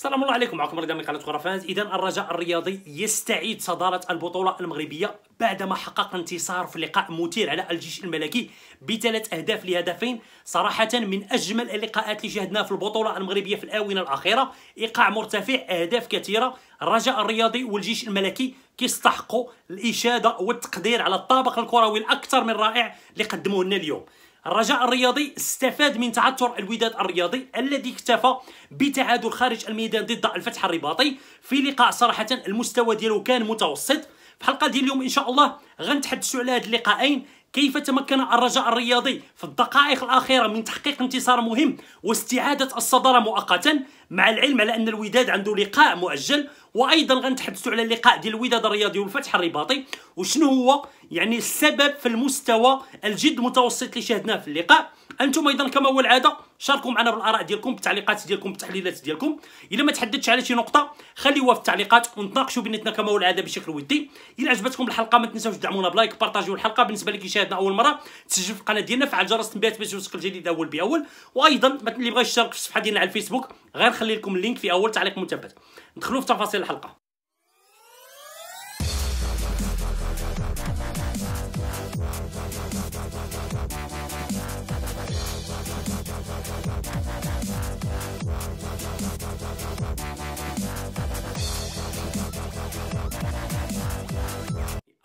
السلام الله عليكم معكم رضا من قناه غرفانز اذا الرجاء الرياضي يستعيد صداره البطوله المغربيه بعدما حقق انتصار في لقاء مثير على الجيش الملكي بثلاث اهداف لهدفين صراحه من اجمل اللقاءات اللي شاهدناها في البطوله المغربيه في الاونه الاخيره ايقاع مرتفع اهداف كثيره الرجاء الرياضي والجيش الملكي كيستحقوا الاشاده والتقدير على الطابق الكروي الاكثر من رائع اللي قدموه لنا اليوم الرجاء الرياضي استفاد من تعثر الوداد الرياضي الذي اكتفى بتعادل خارج الميدان ضد الفتح الرباطي في لقاء صراحه المستوى ديالو كان متوسط في الحلقه ديال اليوم ان شاء الله غنتحدثوا على هاد اللقاءين كيف تمكن الرجاء الرياضي في الدقائق الاخيره من تحقيق انتصار مهم واستعاده الصداره مؤقتا مع العلم على ان الوداد عنده لقاء مؤجل وايضا غنتحدثوا على اللقاء ديال الوداد الرياضي والفتح الرباطي وشنو هو يعني السبب في المستوى الجد متوسط اللي شاهدناه في اللقاء انتم ايضا كما هو العاده شاركوا معنا بالاراء ديالكم بالتعليقات ديالكم بالتحليلات ديالكم الا ما تحدثتش على شي نقطه خليوها في التعليقات ونتناقشوا بيناتنا كما هو العاده بشكل ودي الا عجبتكم الحلقه ما تنساوش تدعمونا بلايك بارطاجيو الحلقه بالنسبه لك يشاهدنا اول مره تسجل في القناه ديالنا فعل جرس التنبيهات باش يوصلك الجديد اول باول وايضا اللي بغى يشترك في الصفحه ديالنا على الفيسبوك نخلي لكم اللينك في اول تعليق مثبت ندخلوا في تفاصيل الحلقه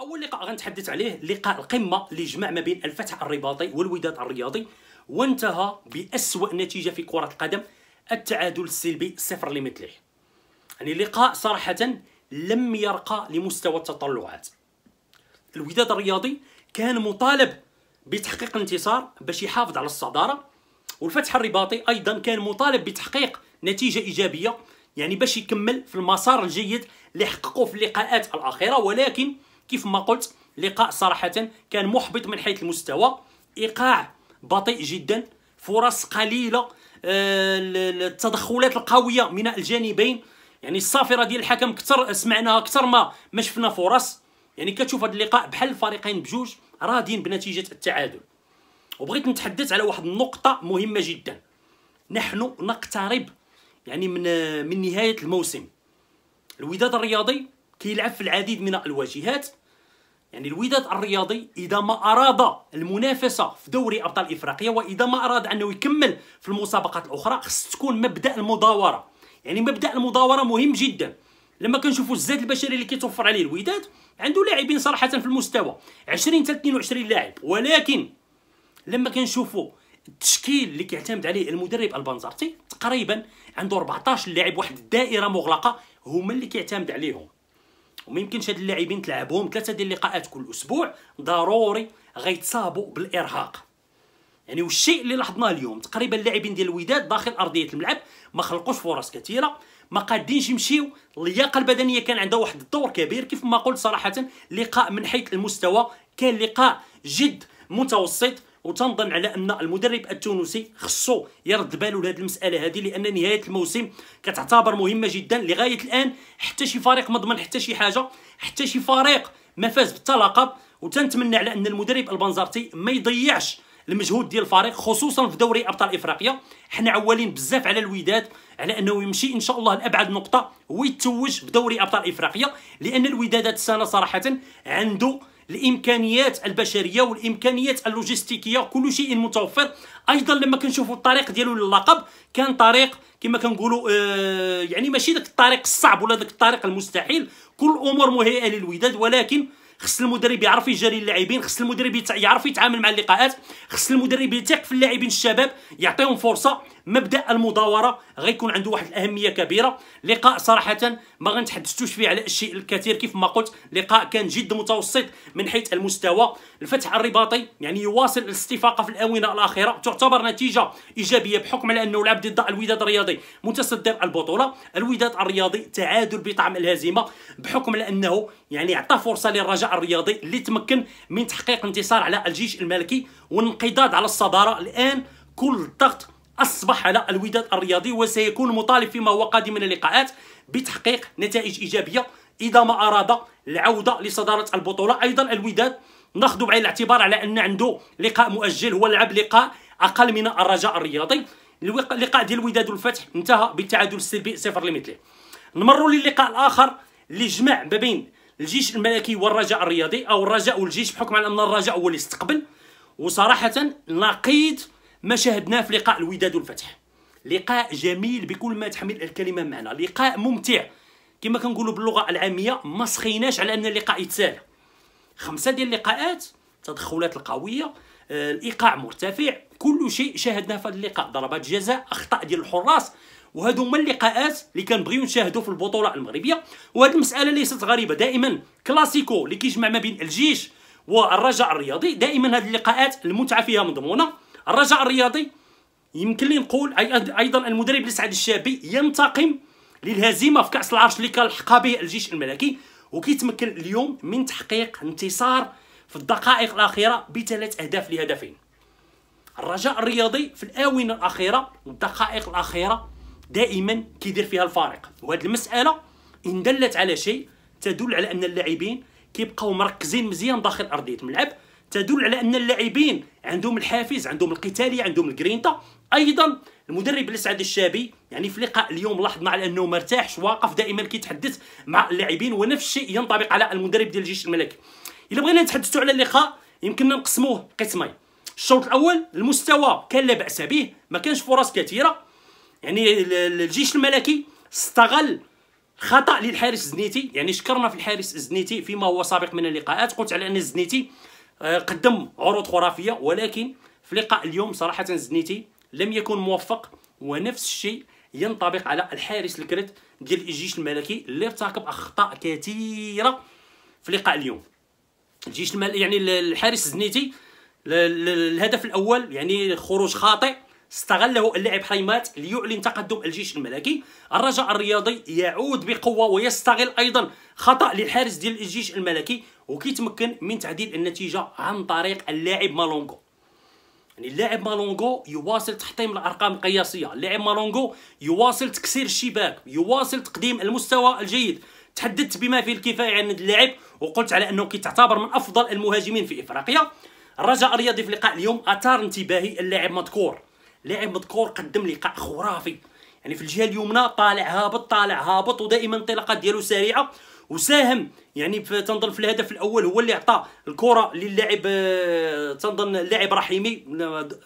اول لقاء غنتحدث عليه لقاء القمه اللي جمع ما بين الفتح الرباطي والوداد الرياضي وانتهى باسوا نتيجه في كره القدم التعادل السلبي صفر لمثله يعني لقاء صراحة لم يرقى لمستوى التطلعات الوداد الرياضي كان مطالب بتحقيق انتصار باش يحافظ على الصدارة والفتح الرباطي أيضا كان مطالب بتحقيق نتيجة إيجابية يعني باش يكمل في المسار الجيد اللي حققوه في اللقاءات الأخيرة ولكن كيف ما قلت لقاء صراحة كان محبط من حيث المستوى إيقاع بطيء جدا فرص قليلة آه، التدخلات القوية من الجانبين يعني الصافره ديال الحكم كثر سمعناها كثر ما ما شفنا فرص يعني كتشوف هذا اللقاء بحال الفريقين بجوج راضين بنتيجه التعادل وبغيت نتحدث على واحد النقطه مهمه جدا نحن نقترب يعني من من نهايه الموسم الوداد الرياضي كيلعب في العديد من الواجهات يعني الوداد الرياضي اذا ما اراد المنافسه في دوري ابطال افريقيا واذا ما اراد انه يكمل في المسابقات الاخرى خص تكون مبدا المداوره يعني مبدا المداوره مهم جدا لما كنشوفوا الزاد البشري اللي كيتوفر عليه الوداد عنده لاعبين صراحه في المستوى 20 حتى 22 لاعب ولكن لما كنشوفوا التشكيل اللي كيعتمد عليه المدرب البنزرتي تقريبا عنده 14 لاعب واحد الدائره مغلقه هما اللي كيعتمد عليهم وما يمكنش هاد اللاعبين تلعبهم ثلاثه ديال اللقاءات كل اسبوع ضروري غيتصابوا بالارهاق يعني والشيء اللي لاحظناه اليوم تقريبا اللاعبين ديال الوداد داخل ارضيه الملعب ما خلقوش فرص كثيره ما قادينش يمشيو اللياقه البدنيه كان عندها واحد الدور كبير كيف ما قلت صراحه لقاء من حيث المستوى كان لقاء جد متوسط وتنظن على ان المدرب التونسي خصو يرد باله لهذه المساله هذه لان نهايه الموسم كتعتبر مهمه جدا لغايه الان حتى شي فريق ما ضمن حتى شي حاجه حتى شي فريق ما فاز بالتلقب وتنتمنى على ان المدرب البنزرتي ما يضيعش المجهود ديال الفريق خصوصا في دوري ابطال افريقيا حنا عوالين بزاف على الوداد على انه يمشي ان شاء الله لابعد نقطه ويتوج بدوري ابطال افريقيا لان الوداد هذه السنه صراحه عنده الامكانيات البشريه والامكانيات اللوجستيكيه كل شيء متوفر ايضا لما كنشوفوا الطريق ديالو للقب كان طريق كما كنقولوا آه يعني ماشي ذاك الطريق الصعب ولا ذاك الطريق المستحيل كل الامور مهيئه للوداد ولكن خص المدرب يعرف يجري اللاعبين خص المدرب يعرف يتعامل مع اللقاءات خص المدرب يثق في اللاعبين الشباب يعطيهم فرصه مبدا المداوره غيكون عنده واحد الاهميه كبيره لقاء صراحه ما غنتحدثوش فيه على الشيء الكثير كيف ما قلت لقاء كان جد متوسط من حيث المستوى الفتح الرباطي يعني يواصل الاستفاقه في الاونه الاخيره تعتبر نتيجه ايجابيه بحكم على انه لعب ضد الوداد الرياضي متصدر البطوله الوداد الرياضي تعادل بطعم الهزيمه بحكم على انه يعني عطى فرصه للرجاء الرياضي اللي تمكن من تحقيق انتصار على الجيش الملكي والانقضاض على الصداره الان كل الضغط أصبح على الوداد الرياضي وسيكون مطالب فيما هو قادم من اللقاءات بتحقيق نتائج إيجابية إذا ما أراد العودة لصدارة البطولة أيضا الوداد ناخذ بعين الاعتبار على أن عنده لقاء مؤجل هو لعب لقاء أقل من الرجاء الرياضي اللقاء ديال الوداد والفتح انتهى بالتعادل السلبي صفر لمثله نمروا للقاء الآخر اللي جمع ما بين الجيش الملكي والرجاء الرياضي أو الرجاء والجيش بحكم على أن الرجاء هو اللي استقبل وصراحة نقيد ما شاهدناه في لقاء الوداد والفتح لقاء جميل بكل ما تحمل الكلمه معنى لقاء ممتع كما كنقولوا باللغه العاميه ما سخيناش على ان اللقاء يتسالى خمسه ديال اللقاءات تدخلات القويه آه، الايقاع مرتفع كل شيء شاهدناه في اللقاء ضربات جزاء اخطاء ديال الحراس وهذو هما اللقاءات اللي كنبغيو نشاهدو في البطوله المغربيه وهاد المساله ليست غريبه دائما كلاسيكو اللي كيجمع ما بين الجيش والرجاء الرياضي دائما هاد اللقاءات المتعه فيها مضمونه الرجاء الرياضي يمكن لي نقول ايضا المدرب لسعد الشابي ينتقم للهزيمه في كاس العرش اللي كان لحقا به الجيش الملكي وكيتمكن اليوم من تحقيق انتصار في الدقائق الاخيره بثلاث اهداف لهدفين الرجاء الرياضي في الاونه الاخيره والدقائق الاخيره دائما كيدير فيها الفارق وهذه المساله ان دلت على شيء تدل على ان اللاعبين كيبقاو مركزين مزيان داخل ارضيه الملعب تدل على ان اللاعبين عندهم الحافز عندهم القتاليه عندهم الجرينتا ايضا المدرب لسعد الشابي يعني في لقاء اليوم لاحظنا على انه مرتاحش واقف دائما كيتحدث مع اللاعبين ونفس الشيء ينطبق على المدرب ديال الجيش الملكي الا بغينا نتحدثوا على اللقاء يمكننا نقسموه قسمين الشوط الاول المستوى كان لا باس به ما كانش فرص كثيره يعني الجيش الملكي استغل خطا للحارس الزنيتي يعني شكرنا في الحارس الزنيتي فيما هو سابق من اللقاءات قلت على ان الزنيتي آه، قدم عروض خرافيه ولكن في لقاء اليوم صراحه زنيتي لم يكن موفق ونفس الشيء ينطبق على الحارس الكرت ديال الجيش الملكي اللي ارتكب اخطاء كثيره في لقاء اليوم الجيش الملكي يعني الحارس زنيتي الهدف الاول يعني خروج خاطئ استغله اللاعب حريمات ليعلن تقدم الجيش الملكي الرجاء الرياضي يعود بقوه ويستغل ايضا خطا للحارس ديال الجيش الملكي وكيتمكن من تعديل النتيجه عن طريق اللاعب مالونغو يعني اللاعب مالونغو يواصل تحطيم الارقام القياسيه اللاعب مالونغو يواصل تكسير الشباك يواصل تقديم المستوى الجيد تحدثت بما فيه الكفايه عن اللاعب وقلت على انه كيتعتبر من افضل المهاجمين في افريقيا الرجاء الرياضي في لقاء اليوم اثار انتباهي اللاعب مذكور لاعب مذكور قدم لقاء خرافي يعني في الجهه اليمنى طالع هابط طالع هابط ودائما الانطلاقات ديالو سريعه وساهم يعني تنظن في الهدف الاول هو اللي عطى الكره للاعب آه، تنظن اللاعب رحيمي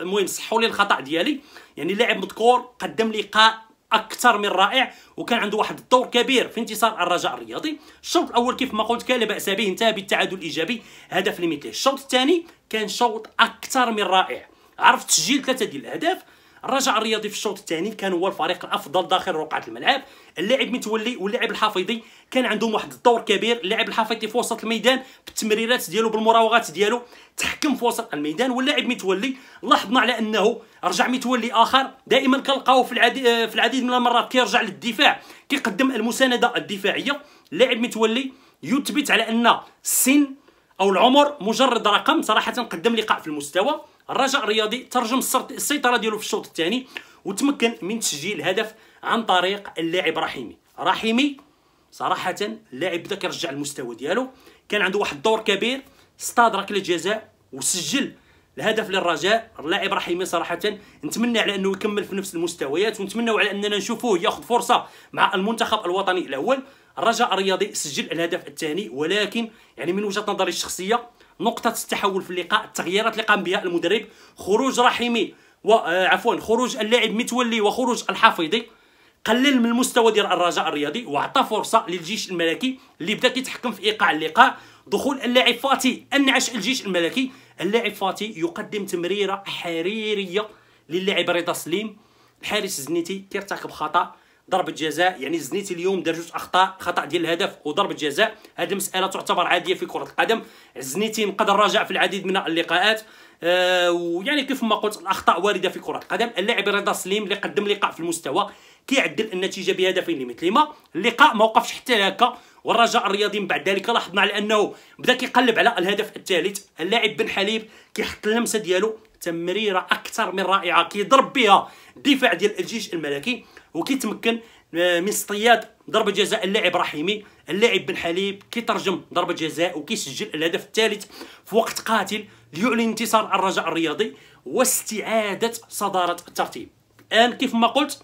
المهم صحوا لي الخطا ديالي يعني لاعب مذكور قدم لقاء اكثر من رائع وكان عنده واحد الدور كبير في انتصار الرجاء الرياضي الشوط الاول كيف ما قلت كان لا باس به انتهى بالتعادل الايجابي هدف لمثله الشوط الثاني كان شوط اكثر من رائع عرف تسجيل ثلاثه ديال الاهداف الرجاء الرياضي في الشوط الثاني كان هو الفريق الافضل داخل رقعه الملعب اللاعب متولي واللاعب الحفيظي كان عندهم واحد الدور كبير اللاعب الحفيظي في وسط الميدان بالتمريرات ديالو بالمراوغات ديالو تحكم في وسط الميدان واللاعب متولي لاحظنا على انه رجع متولي اخر دائما كنلقاو في العديد في العديد من المرات كيرجع للدفاع كيقدم المسانده الدفاعيه اللاعب متولي يثبت على ان السن او العمر مجرد رقم صراحه قدم لقاء في المستوى الرجاء الرياضي ترجم السيطره ديالو في الشوط الثاني وتمكن من تسجيل هدف عن طريق اللاعب رحيمي رحيمي صراحه اللاعب بدا كيرجع المستوى ديالو كان عنده واحد الدور كبير اصطاد ركله جزاء وسجل الهدف للرجاء اللاعب رحيمي صراحه نتمنى على انه يكمل في نفس المستويات ونتمنى على اننا نشوفوه ياخذ فرصه مع المنتخب الوطني الاول الرجاء الرياضي سجل الهدف الثاني ولكن يعني من وجهه نظري الشخصيه نقطه التحول في اللقاء التغييرات اللي قام بها المدرب خروج رحيمي وعفوا آه، خروج اللاعب متولي وخروج الحفيظي قلل من المستوى ديال الرجاء الرياضي وعطى فرصه للجيش الملكي اللي بدا كيتحكم في ايقاع اللقاء دخول اللاعب فاتي انعش الجيش الملكي اللاعب فاتي يقدم تمريره حريريه للاعب رضا سليم الحارس الزنيتي كيرتكب خطا ضربه جزاء يعني الزنيت اليوم دار جوج اخطاء خطا ديال الهدف وضربه جزاء هذه المساله تعتبر عاديه في كره القدم الزنيتي نقدر الرجاء في العديد من اللقاءات آه ويعني كيف ما قلت الاخطاء وارده في كره القدم اللاعب رضا سليم اللي قدم لقاء في المستوى كيعدل النتيجه بهدفين ما اللقاء ما وقفش حتى هكا والرجاء الرياضي من بعد ذلك لاحظنا على انه بدا كيقلب على الهدف الثالث اللاعب بن حليب كيحط اللمسه ديالو تمريره اكثر من رائعه كيضرب بها الدفاع ديال الجيش الملكي وكيتمكن آه، من اصطياد ضربه جزاء اللاعب رحيمي اللاعب بن حليب كيترجم ضربه جزاء وكيسجل الهدف الثالث في وقت قاتل ليعلن انتصار الرجاء الرياضي واستعاده صداره الترتيب الان كيف ما قلت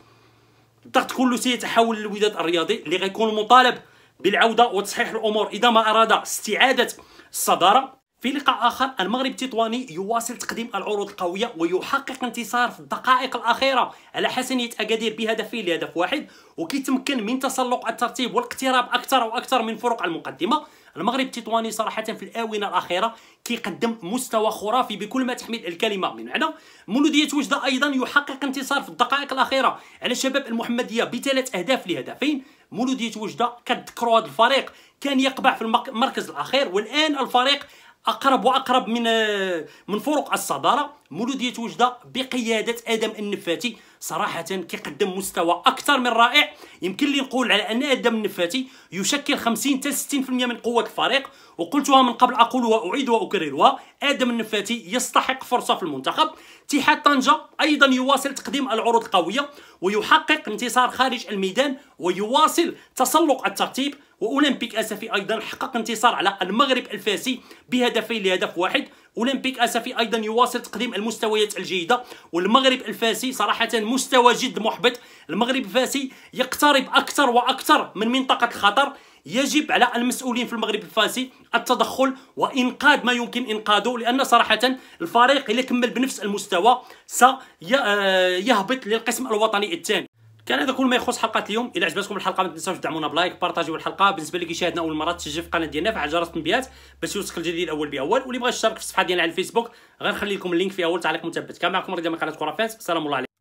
الضغط كله سيتحول للوداد الرياضي اللي غيكون مطالب بالعوده وتصحيح الامور اذا ما اراد استعاده الصداره في لقاء آخر المغرب التطواني يواصل تقديم العروض القوية ويحقق انتصار في الدقائق الأخيرة على حسنية أكادير بهدفين لهدف واحد وكيتمكن من تسلق الترتيب والاقتراب أكثر وأكثر من فرق المقدمة المغرب التطواني صراحة في الآونة الأخيرة كيقدم مستوى خرافي بكل ما تحمل الكلمة من معنى مولودية وجدة أيضا يحقق انتصار في الدقائق الأخيرة على شباب المحمدية بثلاث أهداف لهدفين مولودية وجدة كتذكروا هذا الفريق كان يقبع في المركز الأخير والآن الفريق اقرب واقرب من آه، من فروق الصداره مولوديه وجده بقياده ادم النفاتي صراحه كيقدم مستوى اكثر من رائع يمكن لي نقول على ان ادم النفاتي يشكل 50 حتى 60% من قوه الفريق وقلتها من قبل أقول وأعيد وأكررها آدم النفاتي يستحق فرصة في المنتخب اتحاد طنجة أيضا يواصل تقديم العروض القوية ويحقق انتصار خارج الميدان ويواصل تسلق الترتيب واولمبيك اسفي ايضا حقق انتصار على المغرب الفاسي بهدفين لهدف واحد اولمبيك اسفي ايضا يواصل تقديم المستويات الجيده والمغرب الفاسي صراحه مستوى جد محبط المغرب الفاسي يقترب اكثر واكثر من منطقه الخطر يجب على المسؤولين في المغرب الفاسي التدخل وانقاذ ما يمكن انقاذه لان صراحه الفريق الا كمل بنفس المستوى سيهبط آه، للقسم الوطني الثاني كان هذا كل ما يخص حلقه اليوم إذا عجبتكم الحلقه ما تنساوش تدعمونا بلايك بارطاجيو الحلقه بالنسبه اللي كيشاهدنا اول مره تسجل في القناه ديالنا فعل جرس التنبيهات باش يوصلك الجديد اول باول واللي بغى يشترك في الصفحه ديالنا على الفيسبوك غنخلي لكم اللينك في اول تعليق مثبت كان معكم رضا من قناه كرة سلام الله عليكم